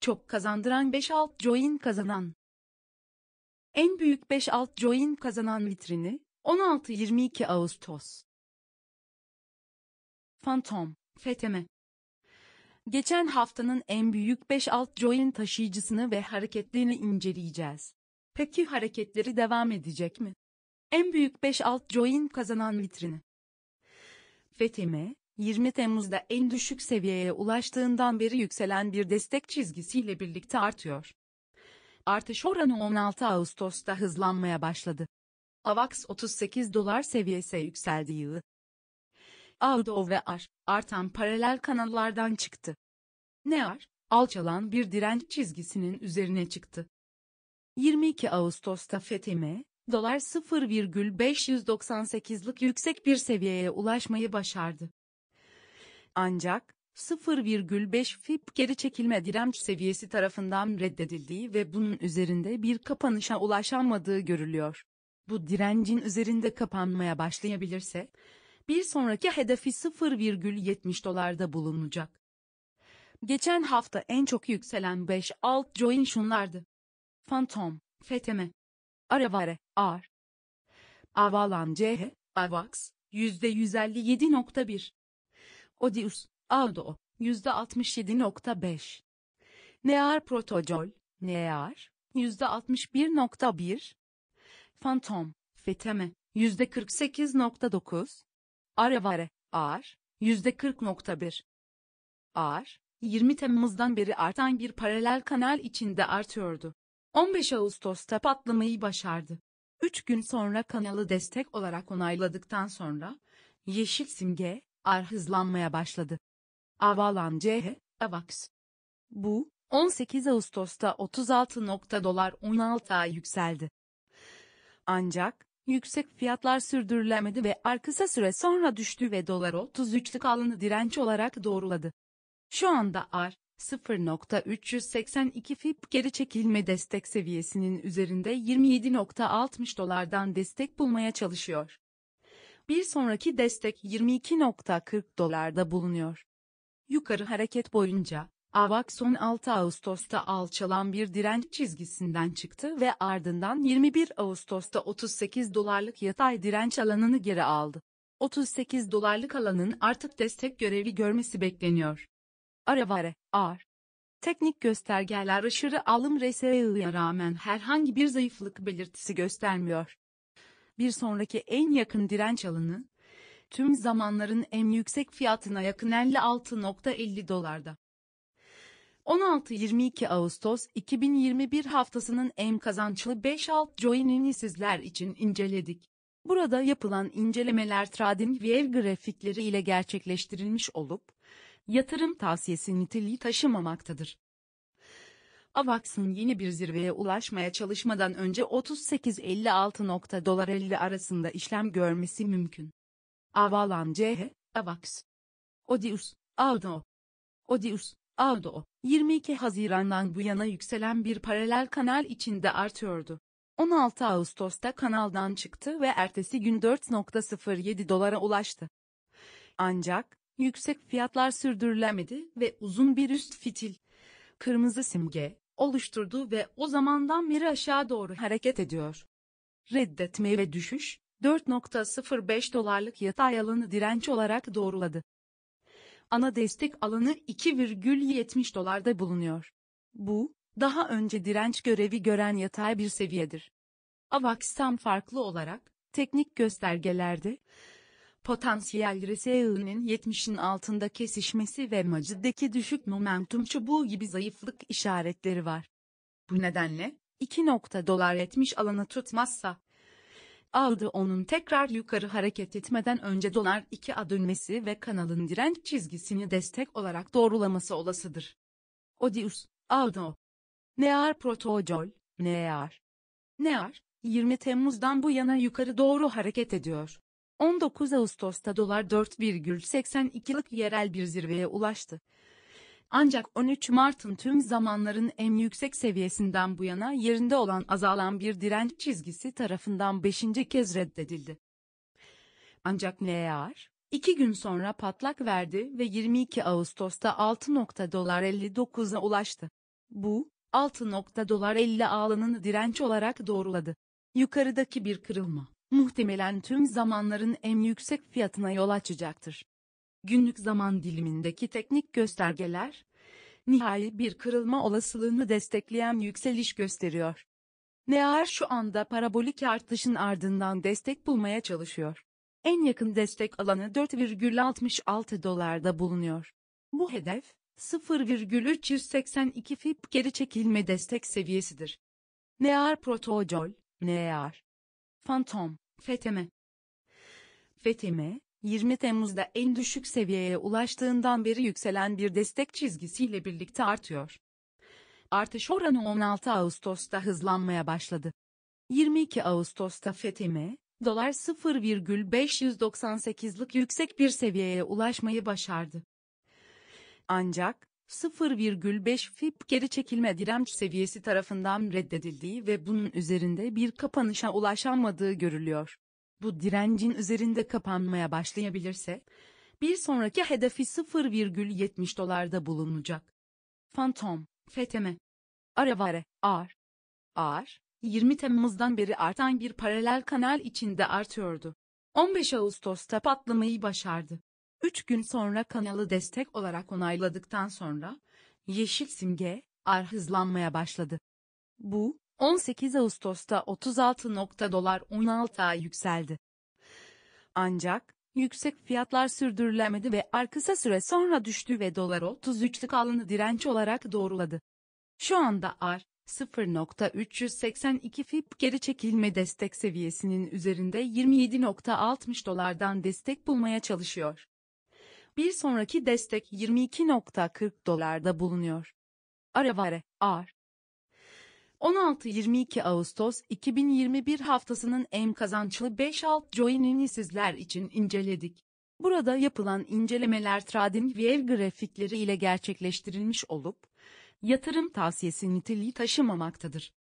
Çok kazandıran 5 6 join kazanan. En büyük 5 6 join kazanan vitrini 16-22 Ağustos. Fantom, Feteme. Geçen haftanın en büyük 5 6 join taşıyıcısını ve hareketlerini inceleyeceğiz. Peki hareketleri devam edecek mi? En büyük 5 6 join kazanan vitrini. Feteme, 20 Temmuz'da en düşük seviyeye ulaştığından beri yükselen bir destek çizgisiyle birlikte artıyor. Artış oranı 16 Ağustos'ta hızlanmaya başladı. AVAX 38 dolar seviyesi yükseldi yığı. AUDO ve AR, artan paralel kanallardan çıktı. NEAR, alçalan bir direnç çizgisinin üzerine çıktı. 22 Ağustos'ta FETÖ'me, dolar 0,598'lik yüksek bir seviyeye ulaşmayı başardı. Ancak, 0,5 FIP geri çekilme direnç seviyesi tarafından reddedildiği ve bunun üzerinde bir kapanışa ulaşamadığı görülüyor. Bu direncin üzerinde kapanmaya başlayabilirse, bir sonraki hedefi 0,70 dolarda bulunacak. Geçen hafta en çok yükselen 5 alt join şunlardı. Phantom, FTM, Aravare, AR, Avalan CH, AVAX, %157.1. Odius, Aldo, %67.5. Near Protocol, Near, %61.1. Phantom, Feteme, %48.9. Arevare, Ar, %40.1. Ar, 20 Temmuz'dan beri artan bir paralel kanal içinde artıyordu. 15 Ağustos'ta patlamayı başardı. 3 gün sonra kanalı destek olarak onayladıktan sonra, yeşil simge, Ar hızlanmaya başladı. Avalan CH, AVAX. Bu, 18 Ağustos'ta 36 nokta dolar 16'a yükseldi. Ancak, yüksek fiyatlar sürdürülemedi ve ar kısa süre sonra düştü ve dolar 33'lük alını direnç olarak doğruladı. Şu anda ar, 0.382 FIB geri çekilme destek seviyesinin üzerinde 27.60 dolardan destek bulmaya çalışıyor. Bir sonraki destek 22.40 dolarda bulunuyor. Yukarı hareket boyunca, AVAX 16 Ağustos'ta alçalan bir direnç çizgisinden çıktı ve ardından 21 Ağustos'ta 38 dolarlık yatay direnç alanını geri aldı. 38 dolarlık alanın artık destek görevi görmesi bekleniyor. Aravare, AR. Teknik göstergeler aşırı alım RSI'ye rağmen herhangi bir zayıflık belirtisi göstermiyor bir sonraki en yakın direnç alanı, tüm zamanların en yüksek fiyatına yakın 56.50 dolarda. 16-22 Ağustos 2021 haftasının en kazançlı 5 alt joinini sizler için inceledik. Burada yapılan incelemeler trading view grafikleri ile gerçekleştirilmiş olup, yatırım tavsiyesi niteliği taşımamaktadır. AVAX'ın yeni bir zirveye ulaşmaya çalışmadan önce 38.56 dolar 50 arasında işlem görmesi mümkün. Avalan CH, AVAX. Odius, Audo. Odius, Audo, 22 Haziran'dan bu yana yükselen bir paralel kanal içinde artıyordu. 16 Ağustos'ta kanaldan çıktı ve ertesi gün 4.07 dolara ulaştı. Ancak, yüksek fiyatlar sürdürülemedi ve uzun bir üst fitil, kırmızı simge, oluşturdu ve o zamandan beri aşağı doğru hareket ediyor. Reddetme ve düşüş, 4.05 dolarlık yatay alanı direnç olarak doğruladı. Ana destek alanı 2,70 dolarda bulunuyor. Bu, daha önce direnç görevi gören yatay bir seviyedir. AVAX'tan farklı olarak, teknik göstergelerde, potansiyel RSI'nin 70'in altında kesişmesi ve macideki düşük momentum çubuğu gibi zayıflık işaretleri var. Bu nedenle, 2 nokta dolar 70 alanı tutmazsa, aldı onun tekrar yukarı hareket etmeden önce dolar 2'a dönmesi ve kanalın direnç çizgisini destek olarak doğrulaması olasıdır. Odius, Aldo. Near Protocol, Near. Near, 20 Temmuz'dan bu yana yukarı doğru hareket ediyor. 19 Ağustos'ta dolar 4,82'lik yerel bir zirveye ulaştı. Ancak 13 Mart'ın tüm zamanların en yüksek seviyesinden bu yana yerinde olan azalan bir direnç çizgisi tarafından 5. kez reddedildi. Ancak NEAR, 2 gün sonra patlak verdi ve 22 Ağustos'ta 6 nokta dolar 59'a ulaştı. Bu, 6 nokta dolar 50 ağlanın direnç olarak doğruladı. Yukarıdaki bir kırılma muhtemelen tüm zamanların en yüksek fiyatına yol açacaktır. Günlük zaman dilimindeki teknik göstergeler, nihai bir kırılma olasılığını destekleyen yükseliş gösteriyor. Near şu anda parabolik artışın ardından destek bulmaya çalışıyor. En yakın destek alanı 4,66 dolarda bulunuyor. Bu hedef, 0,382 fib geri çekilme destek seviyesidir. Near protocol, Near. Fantom, feteme. Feteme, 20 Temmuz'da en düşük seviyeye ulaştığından beri yükselen bir destek çizgisiyle birlikte artıyor. Artış oranı 16 Ağustos'ta hızlanmaya başladı. 22 Ağustos'ta FETÖ'me, dolar 0,598'lik yüksek bir seviyeye ulaşmayı başardı. Ancak, 0,5 FIP geri çekilme direnç seviyesi tarafından reddedildiği ve bunun üzerinde bir kapanışa ulaşamadığı görülüyor. Bu direncin üzerinde kapanmaya başlayabilirse, bir sonraki hedefi 0,70 dolarda bulunacak. Fantom, FETEME. Aravare, AR. AR, 20 Temmuz'dan beri artan bir paralel kanal içinde artıyordu. 15 Ağustos'ta patlamayı başardı. 3 gün sonra kanalı destek olarak onayladıktan sonra, yeşil simge, ar hızlanmaya başladı. Bu, 18 Ağustos'ta 36 nokta dolar 16 yükseldi. Ancak, yüksek fiyatlar sürdürülemedi ve ar kısa süre sonra düştü ve dolar 33'lük alını direnç olarak doğruladı. Şu anda ar, 0.382 FIP geri çekilme destek seviyesinin üzerinde 27.60 dolardan destek bulmaya çalışıyor. Bir sonraki destek 22.40 dolarda bulunuyor. Aravare, AR. 16-22 Ağustos 2021 haftasının en kazançlı 5-6 joinini sizler için inceledik. Burada yapılan incelemeler trading view grafikleri ile gerçekleştirilmiş olup, yatırım tavsiyesi niteliği taşımamaktadır.